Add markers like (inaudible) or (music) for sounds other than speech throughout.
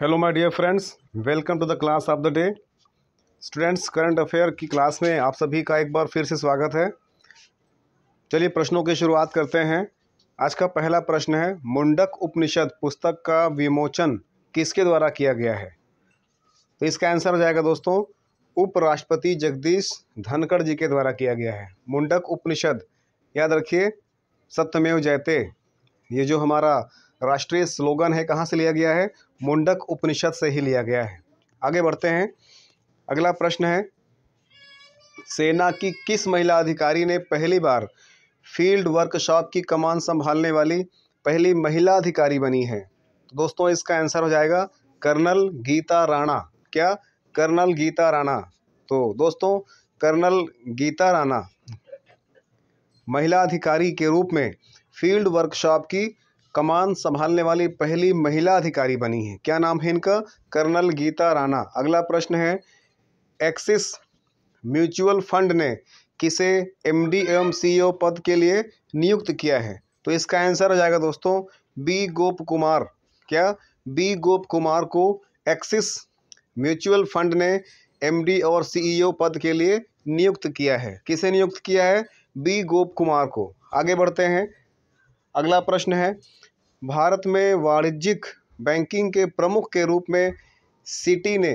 hello my dear friends welcome to the class of the day students current affair की class में आप सभी का एक बार फिर से स्वागत है चलिए प्रश्नों की शुरुआत करते हैं आज का पहला प्रश्न है मुंडक उपनिषद पुस्तक का विमोचन किसके द्वारा किया गया है तो इसका आंसर हो जाएगा दोस्तों उपराष्ट्रपति जगदीश धनखड़ जी के द्वारा किया गया है मुंडक उपनिषद याद रखिए सत्यमेव जयते ये जो हमारा राष्ट्रीय स्लोगन है कहाँ से लिया गया है मुंडक उपनिषद से ही लिया गया है आगे बढ़ते हैं अगला प्रश्न है सेना की किस महिला अधिकारी ने पहली बार फील्ड वर्कशॉप की कमान संभालने वाली पहली महिला अधिकारी बनी है तो दोस्तों इसका आंसर हो जाएगा कर्नल गीता राणा क्या कर्नल गीता राणा तो दोस्तों कर्नल गीता राणा महिला अधिकारी के रूप में फील्ड वर्कशॉप की कमान संभालने वाली पहली महिला अधिकारी बनी है क्या नाम है इनका कर्नल गीता राणा अगला प्रश्न है एक्सिस म्यूचुअल फंड ने किसे एमडी एवं सीईओ पद के लिए नियुक्त किया है तो इसका आंसर हो जाएगा दोस्तों बी गोप कुमार क्या बी गोप कुमार को एक्सिस म्यूचुअल फंड ने एमडी और सीईओ पद के लिए नियुक्त किया है किसे नियुक्त किया है बी गोप कुमार को आगे बढ़ते हैं अगला प्रश्न है भारत में वाणिज्यिक बैंकिंग के प्रमुख के रूप में सिटी ने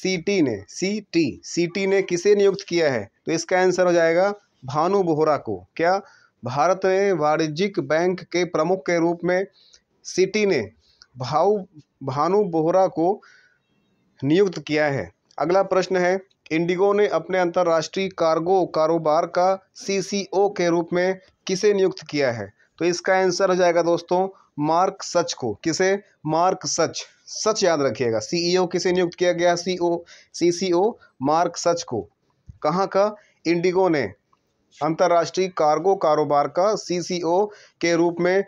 सीटी ने सीटी सीटी ने किसे नियुक्त किया है तो इसका आंसर हो जाएगा भानु बोहरा को क्या भारत में वाणिज्यिक बैंक के प्रमुख के रूप में सिटी ने भाऊ भानु बोहरा को नियुक्त किया है अगला प्रश्न है इंडिगो ने अपने अंतर्राष्ट्रीय कार्गो कारोबार का सीसीओ के रूप में किसे नियुक्त किया है तो इसका आंसर हो जाएगा दोस्तों मार्क सच को किसे मार्क सच सच याद रखिएगा सीईओ e किसे नियुक्त किया गया सी ओ सी सी ओ मार्क सच को कहाँ का इंडिगो ने अंतर्राष्ट्रीय कार्गो कारोबार का सीसीओ के रूप में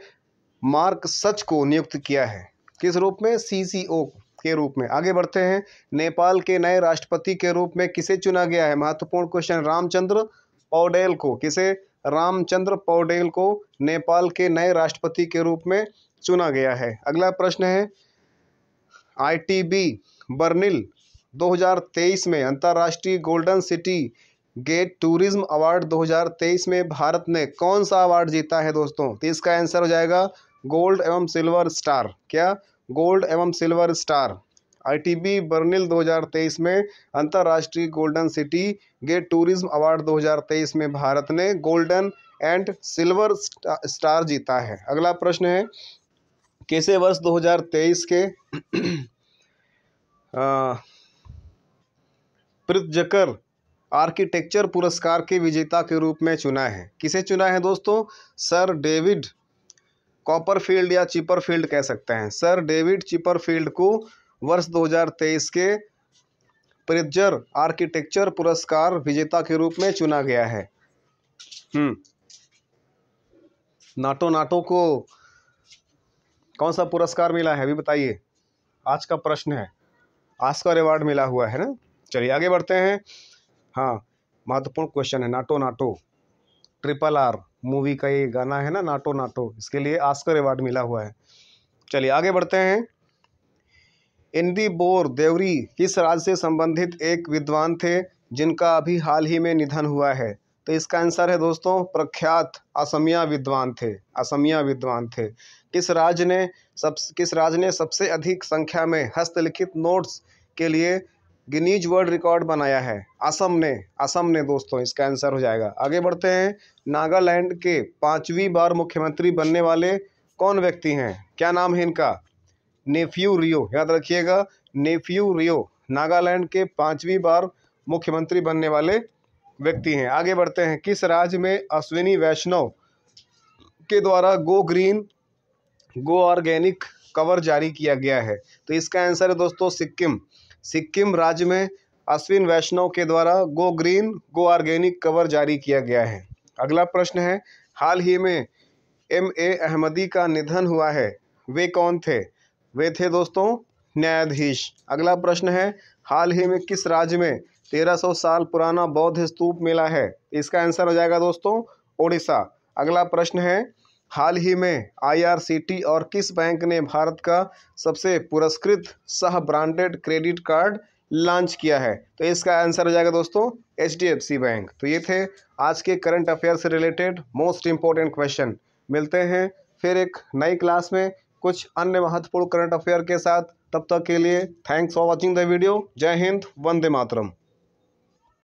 मार्क सच को नियुक्त किया है किस रूप में सीसीओ के रूप में आगे बढ़ते हैं नेपाल के नए राष्ट्रपति के रूप में किसे चुना गया है महत्वपूर्ण क्वेश्चन रामचंद्र पौडेल को किसे रामचंद्र पौडेल को नेपाल के नए राष्ट्रपति के रूप में चुना गया है अगला प्रश्न है आईटीबी बर्निल 2023 में अंतर्राष्ट्रीय golden city gate tourism award 2023 में भारत ने कौन सा अवार्ड जीता है दोस्तों तो इसका आंसर हो जाएगा गोल्ड एवं सिल्वर स्टार क्या गोल्ड एवं सिल्वर स्टार आईटीबी बर्निल 2023 में अंतर्राष्ट्रीय golden city gate tourism award 2023 में भारत ने गोल्डन एंड सिल्वर स्टार जीता है अगला प्रश्न है कैसे वर्ष 2023 के (clears throat) पृथजकर आर्किटेक्चर पुरस्कार के विजेता के रूप में चुना है किसे चुना है दोस्तों सर डेविड कॉपरफील्ड या चिपरफील्ड कह सकते हैं सर डेविड चिपरफील्ड को वर्ष 2023 के प्रिजर आर्किटेक्चर पुरस्कार विजेता के रूप में चुना गया है हम्म नाटो नाटो को कौन सा पुरस्कार मिला है अभी बताइए आज का प्रश्न है आस्कर अवार्ड मिला हुआ है ना चलिए आगे बढ़ते हैं हाँ महत्वपूर्ण क्वेश्चन है Naatu Naatu triple R movie का ये गाना है ना नाटो नाटो इसके लिए आस्कर अवार्ड मिला हुआ है चलिए आगे बढ़ते हैं एनडी बोर देवरी किस राज्य से संबंधित एक विद्वान थे जिनका अभी हाल ही में निधन हुआ है तो इसका आंसर है दोस्तों प्रख्यात असमिया विद्वान थे असमिया विद्वान थे किस राज्य ने सब किस राज्य ने सबसे अधिक संख्या में हस्तलिखित नोट्स के लिए गिनीज वर्ल्ड रिकॉर्ड बनाया है असम ने असम ने दोस्तों इसका आंसर हो जाएगा आगे बढ़ते हैं नागालैंड के पांचवी बार मुख्यमंत्री बनने वाले कौन व्यक्ति हैं क्या नाम है इनका नेफ्यू रियो याद रखिएगा नेफ्यू रियो नागालैंड के पांचवी बार मुख्यमंत्री बनने वाले व्यक्ति हैं आगे बढ़ते हैं किस राज्य में अश्विनी वैष्णव के द्वारा go green go organic cover जारी किया गया है तो इसका आंसर है दोस्तों सिक्किम सिक्किम राज्य में अश्विन वैष्णव के द्वारा go green go organic cover जारी किया गया है अगला प्रश्न है हाल ही में एम ए अहमदी का निधन हुआ है वे कौन थे वे थे दोस्तों न्यायाधीश अगला प्रश्न है हाल ही में किस राज्य में तेरह सौ साल पुराना बौद्ध स्तूप मिला है इसका आंसर हो जाएगा दोस्तों ओडिशा अगला प्रश्न है हाल ही में आईआरसीटी और किस बैंक ने भारत का सबसे पुरस्कृत सह ब्रांडेड क्रेडिट कार्ड लॉन्च किया है तो इसका आंसर हो जाएगा दोस्तों एच बैंक तो ये थे आज के करंट अफेयर से रिलेटेड मोस्ट इम्पोर्टेंट क्वेश्चन मिलते हैं फिर एक नई क्लास में कुछ अन्य महत्वपूर्ण करंट अफेयर के साथ तब तक के लिए thanks for watching the video Jai Hind Vande Mataram